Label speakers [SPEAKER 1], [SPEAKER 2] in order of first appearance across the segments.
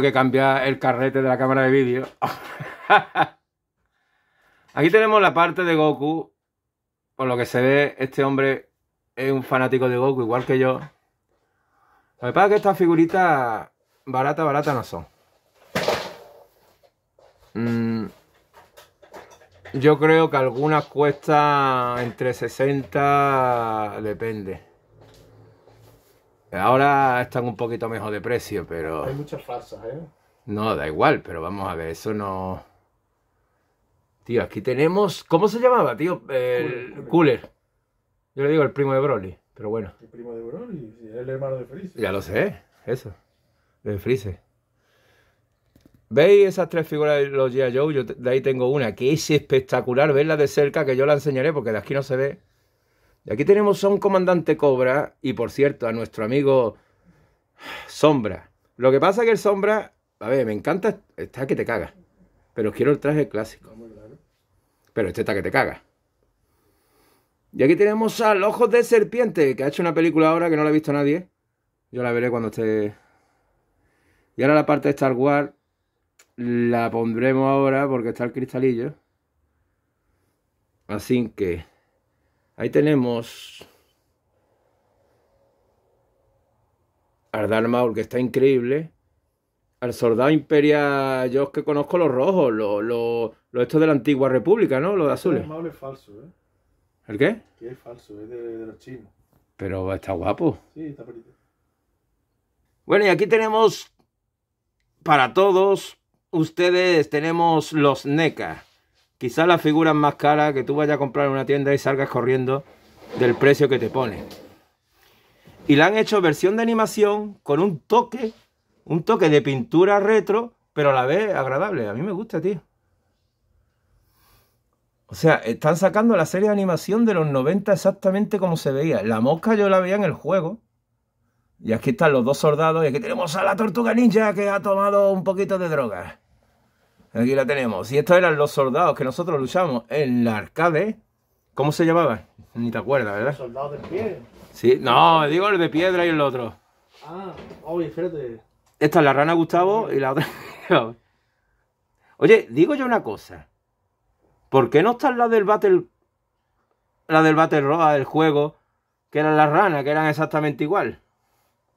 [SPEAKER 1] que cambiar el carrete de la cámara de vídeo. Aquí tenemos la parte de Goku. Por lo que se ve, este hombre es un fanático de Goku, igual que yo. Lo que pasa es que estas figuritas baratas, baratas no son. Mm. Yo creo que algunas cuestan entre 60, depende. Ahora están un poquito mejor de precio, pero... Hay muchas falsas, ¿eh? No, da igual, pero vamos a ver, eso no... Tío, aquí tenemos... ¿Cómo se llamaba, tío? El cooler. Yo le digo el primo de Broly, pero bueno. El primo de Broly, el hermano de Freeze. Ya lo sé, eso. De Freeze. ¿Veis esas tres figuras de los G.I. Joe? Yo de ahí tengo una que es espectacular verla de cerca, que yo la enseñaré porque de aquí no se ve. Y aquí tenemos a un comandante Cobra y, por cierto, a nuestro amigo Sombra. Lo que pasa es que el Sombra, a ver, me encanta, está que te caga. Pero quiero el traje clásico. Pero este está que te caga. Y aquí tenemos al Ojos de Serpiente, que ha hecho una película ahora que no la ha visto nadie. Yo la veré cuando esté... Y ahora la parte de Star Wars la pondremos ahora porque está el cristalillo. Así que... Ahí tenemos al que está increíble. Al soldado imperial, yo es que conozco los rojos, los lo, de la antigua república, ¿no? Los de azules. El Maul es falso, ¿eh? ¿El qué? es falso, es de, los chinos. Pero está guapo. Sí, está bonito. Bueno, y aquí tenemos para todos ustedes, tenemos los NECA. Quizás las figuras más cara que tú vayas a comprar en una tienda y salgas corriendo del precio que te pone. Y la han hecho versión de animación con un toque, un toque de pintura retro, pero a la vez agradable. A mí me gusta, tío. O sea, están sacando la serie de animación de los 90 exactamente como se veía. La mosca yo la veía en el juego. Y aquí están los dos soldados y aquí tenemos a la tortuga ninja que ha tomado un poquito de droga. Aquí la tenemos. Y estos eran los soldados que nosotros luchamos en la arcade. ¿Cómo se llamaba? Ni te acuerdas, ¿verdad? soldados de piedra. Sí, no, digo el de piedra y el otro. Ah, oye, espérate. Esta es la rana Gustavo y la otra. oye, digo yo una cosa. ¿Por qué no está la del Battle. La del Battle Royale, del juego, que eran las ranas, que eran exactamente igual?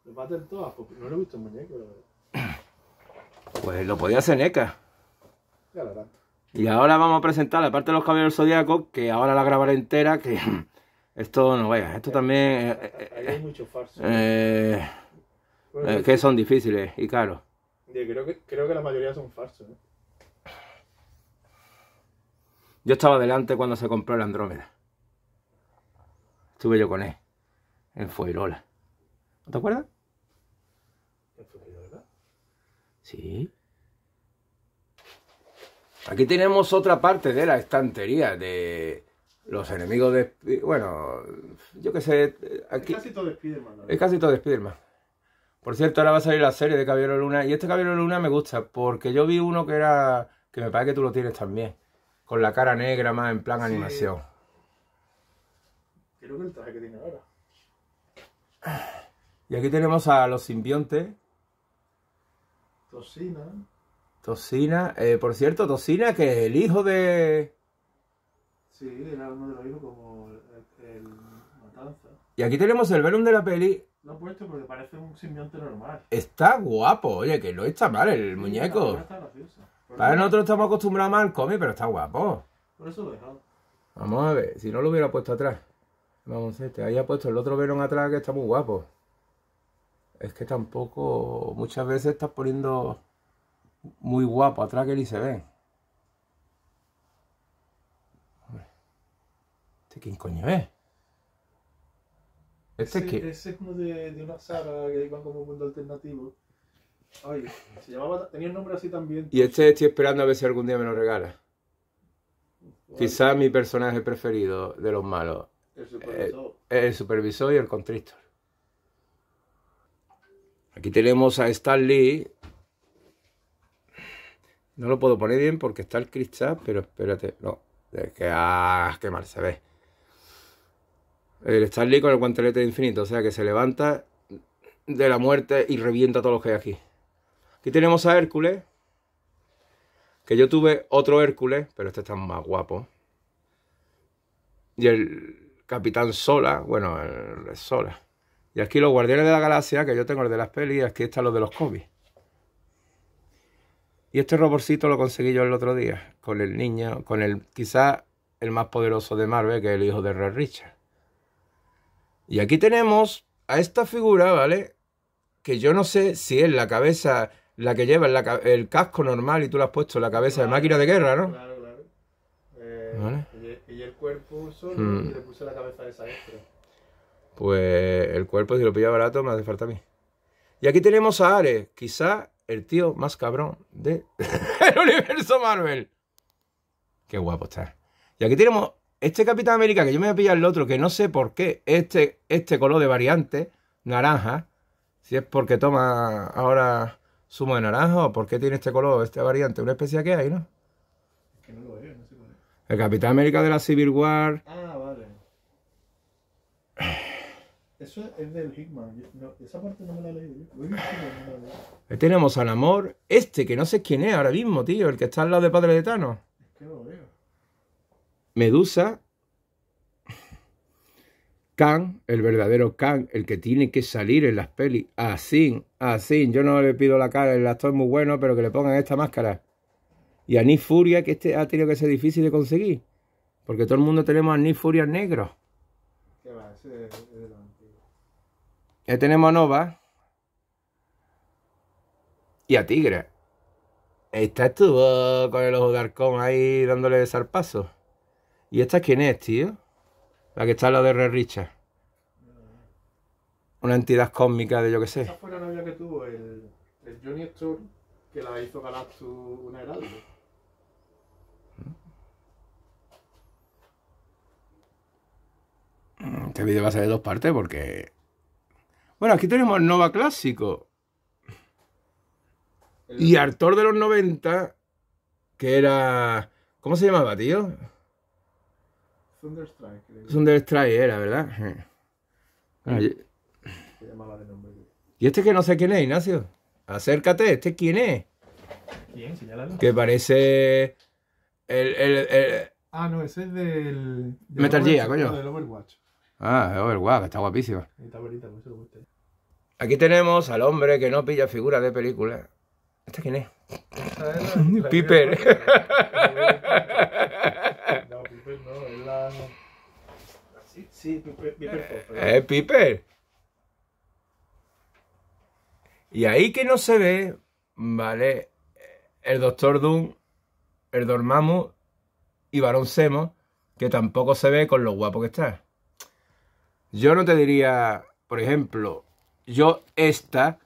[SPEAKER 1] El Battle porque no lo he visto en muñeco, Pues lo podía hacer NECA. Y ahora vamos a presentar la parte de los caballeros zodiacos, que ahora la grabaré entera, que esto no vaya, esto también... Eh, eh, hay, eh, hay mucho que son difíciles y caros. creo que, la mayoría son falsos. Yo estaba delante cuando se compró el Andrómeda. Estuve yo con él, en Fuerola. ¿No te acuerdas? ¿En Fuerola? Sí. Aquí tenemos otra parte de la estantería de los enemigos de... Bueno, yo qué sé... Aquí, es casi todo de Spiderman. ¿no? Es casi todo de Spiderman. Por cierto, ahora va a salir la serie de Caballero Luna. Y este Caballero Luna me gusta porque yo vi uno que era... Que me parece que tú lo tienes también. Con la cara negra más en plan animación. Creo que el traje que tiene ahora. Y aquí tenemos a los simbiontes. Tocina. Tocina, eh, por cierto, Tocina, que es el hijo de. Sí, era uno de los hijos como el, Matanza. Y aquí tenemos el verón de la peli. Lo he puesto porque parece un simbionte normal. Está guapo, oye, que no está mal el muñeco. Para nosotros estamos acostumbrados más al cómic, pero está guapo. Por eso lo he dejado. Vamos a ver, si no lo hubiera puesto atrás. Vamos, a ver, este, haya puesto el otro verón atrás que está muy guapo. Es que tampoco muchas veces estás poniendo muy guapo atrás que le se ve. ¿Este quién coño es? ¿Este que. Ese es uno de, una saga que iban como mundo alternativo. Ay, se llamaba, tenía el nombre así también. Y este estoy esperando a ver si algún día me lo regala. Quizás mi personaje preferido de los malos. El supervisor. Eh, el, supervisor y el contristor. Aquí tenemos a Stan Lee no lo puedo poner bien porque está el cristal, pero espérate. No, de que, ah, qué mal se ve. El Starly con el guantelete infinito, o sea que se levanta de la muerte y revienta todo todos los que hay aquí. Aquí tenemos a Hércules. Que yo tuve otro Hércules, pero este está más guapo. Y el Capitán Sola, bueno, el Sola. Y aquí los Guardianes de la Galaxia, que yo tengo el de las pelis, y aquí están los de los cómics. Y este roborcito lo conseguí yo el otro día, con el niño, con el quizá el más poderoso de Marvel, que es el hijo de Red Richard. Y aquí tenemos a esta figura, ¿vale? Que yo no sé si es la cabeza, la que lleva el casco normal y tú la has puesto la cabeza de máquina de guerra, ¿no? Claro, claro. Eh, y, el cuerpo solo hmm. y le puse la cabeza de esa extra. Pues el cuerpo, si lo pilla barato, me hace falta a mí. Y aquí tenemos a Ares, quizá el tío más cabrón del el universo Marvel. Qué guapo está. Y aquí tenemos este Capitán América, que yo me voy a pillar el otro, que no sé por qué este, este color de variante, naranja, si es porque toma ahora zumo de naranja o por qué tiene este color, esta variante, una especie que hay, ¿no? Es que no lo veo, no sé El Capitán América de la Civil War. Ah, Eso es del Hickman. esa parte no me la he leído. Eh, tenemos al amor, este que no sé quién es ahora mismo, tío, el que está al lado de Padre de Tano. Es que lo veo. Medusa. Kang, el verdadero Kang el que tiene que salir en las pelis. Así, así. Yo no le pido la cara, el actor es muy bueno, pero que le pongan esta máscara. Y a Nick Furia, que este ha tenido que ser difícil de conseguir. Porque todo el mundo tenemos a Nick Furia negro. ¿Qué va? tenemos a Nova. Y a Tigre. Esta estuvo con el ojo de arcón ahí dándole zarpazo. ¿Y esta quién es, tío? La que está la de Red Richard. Una entidad cósmica de yo que sé. Esta fue la novia que tuvo el, el Johnny que la hizo ganar su una heraldo. Mm. Este vídeo va a ser de dos partes porque bueno, aquí tenemos Nova Clásico. Y Artor de los 90, que era... ¿Cómo se llamaba, tío? Thunderstrike. Thunderstrike era, ¿verdad? Ah. se llamaba de nombre. Y este que no sé quién es, Ignacio. Acércate, ¿este quién es? ¿Quién? Señalalo. Que parece... El, el, Ah, no, ese es del... Metal Gear, coño. Del Overwatch. Ah, es guapo, está guapísimo. Aquí tenemos al hombre que no pilla figuras de película. ¿Este quién es? Piper. No, Piper no, es la... Sí, Piper. Piper es eh, Piper. Y ahí que no se ve, vale, el Doctor Doom, el Dormammu y Baron Semo, que tampoco se ve con lo guapo que está. Yo no te diría, por ejemplo, yo esta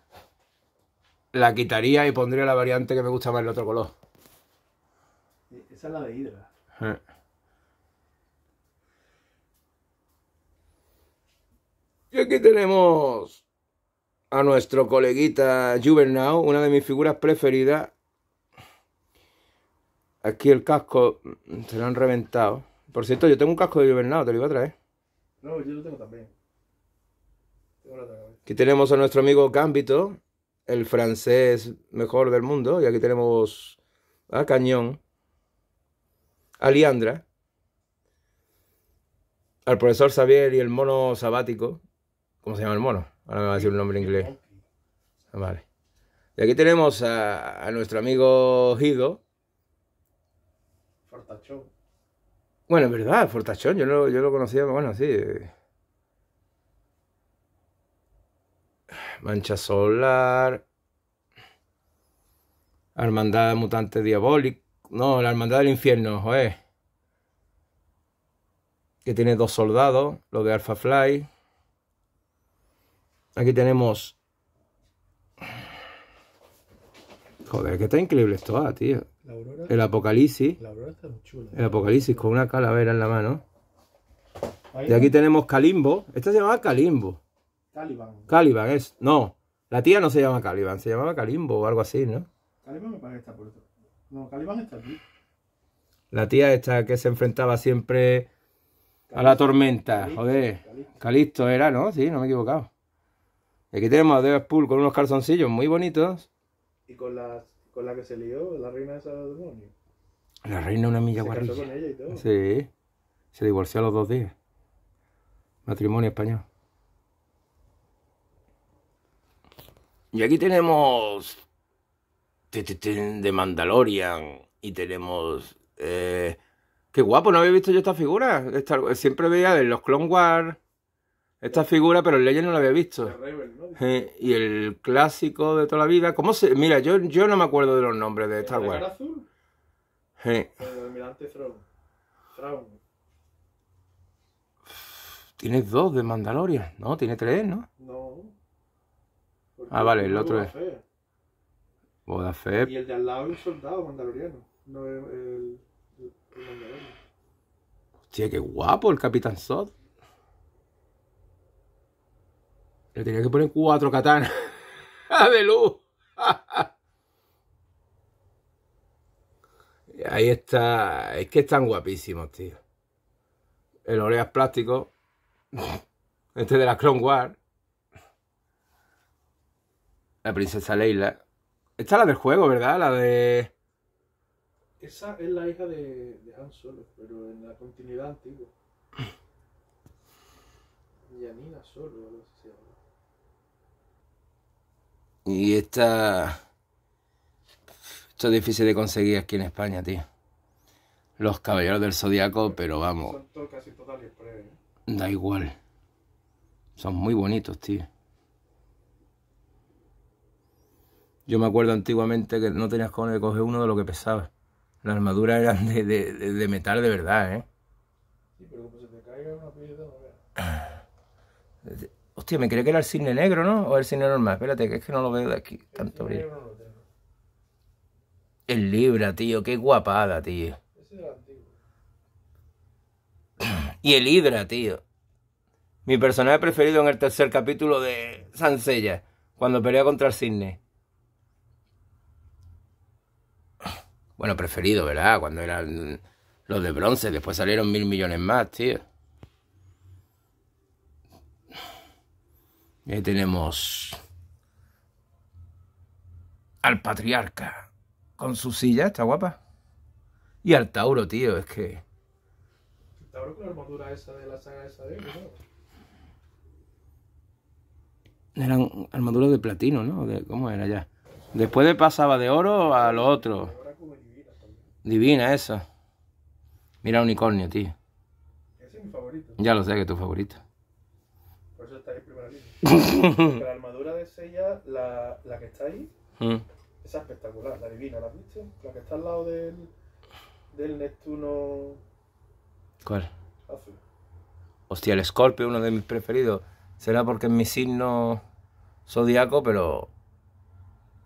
[SPEAKER 1] la quitaría y pondría la variante que me gusta más el otro color. Esa es la de Hidra. Ah. Y aquí tenemos a nuestro coleguita Juvenal, una de mis figuras preferidas. Aquí el casco se lo han reventado. Por cierto, yo tengo un casco de Juvenal, te lo iba a traer. No, yo lo tengo también. Aquí tenemos a nuestro amigo Gambito, el francés mejor del mundo. Y aquí tenemos a Cañón, a Liandra, al profesor Xavier y el mono sabático. ¿Cómo se llama el mono? Ahora me va a decir un nombre en inglés. Ah, vale. Y aquí tenemos a, nuestro amigo Higo. Fortachón. Bueno, es verdad, Fortachón, yo lo, yo lo conocía, bueno, sí. Mancha Solar. Hermandad Mutante Diabólica. No, la Hermandad del Infierno, joder. Que tiene dos soldados, los de Alpha Fly. Aquí tenemos. Joder, que está increíble esto, ah, tío el Apocalipsis. el Apocalipsis con una calavera en la mano. y aquí tenemos Calimbo. Esta se llamaba Calimbo. Caliban. Caliban es. No, la tía no se llama Caliban, se llamaba Calimbo o algo así, ¿no? Caliban me parece No, Caliban está aquí. La tía esta que se enfrentaba siempre a la tormenta, joder. Calisto. era, ¿no? Sí, no me he equivocado. Aquí tenemos a Deadpool con unos calzoncillos muy bonitos. Y con las con la que se lió, la reina esa de demonio. La reina una milla se con ella y todo. Sí. Se divorció a los dos días. Matrimonio español. Y aquí tenemos de Mandalorian y tenemos... Eh, qué guapo, no había visto yo esta figura. siempre veía de los Clone Wars esta figura, pero el Legend no la había visto. y el clásico de toda la vida. ¿Cómo se.? Mira, yo, yo no me acuerdo de los nombres de esta Wars. ¿El azul? Sí. El almirante Thrawn. Tienes dos de Mandalorian. No, tiene tres, ¿no? No. Ah, vale, el otro es. Boda Fe. Y el de al lado es un soldado mandaloriano. No el, el, el mandaloriano. Hostia, qué guapo el Capitán Sod. Le tenía que poner cuatro katanas de luz. Ahí está. Es que están guapísimos, tío. El Oreas plástico. Este de la Clone War. La princesa Leila. Esta es la del juego, ¿verdad? La de... Esa es la hija de, de Han Solo, pero en la continuidad antigua. Yanina Solo, se y esta... Esto es difícil de conseguir aquí en España, tío. Los caballeros del zodiaco, pero vamos. Son casi ¿eh? Da igual. Son muy bonitos, tío. Yo me acuerdo antiguamente que no tenías con de coger uno de lo que pesaba. Las armaduras eran de, metal de verdad, ¿eh? Sí, pero como pues se te caiga una Hostia, me creía que era el cine negro, ¿no? O el cine normal. Espérate, que es que no lo veo de aquí. Tanto brillo. El Libra, tío. Qué guapada, tío. Ese antiguo. Y el Hydra, tío. Mi personaje preferido en el tercer capítulo de Sansella. Cuando pelea contra el Cisne. Bueno, preferido, ¿verdad? Cuando eran los de bronce. Después salieron mil millones más, tío. Y eh, ahí tenemos al patriarca con su silla, está guapa. Y al Tauro, tío, es que. El Tauro con la armadura esa de la saga esa de él, ¿no? Eran armaduras de platino, ¿no? ¿Cómo era ya? Después pasaba de oro a lo otro. Divina esa. Mira unicornio, tío. es mi favorito. Ya lo sé que es tu favorito la armadura de Sella, la, que está ahí, mm. esa espectacular, la divina, ¿la La que está al lado del, del Neptuno. ¿Cuál? Azul. Hostia, el Escorpio, uno de mis preferidos. Será porque es mi signo zodiaco, pero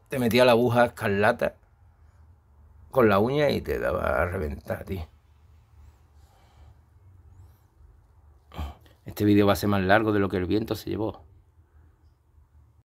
[SPEAKER 1] te metía la aguja escarlata con la uña y te daba a reventar, tío. Este vídeo va a ser más largo de lo que el viento se llevó.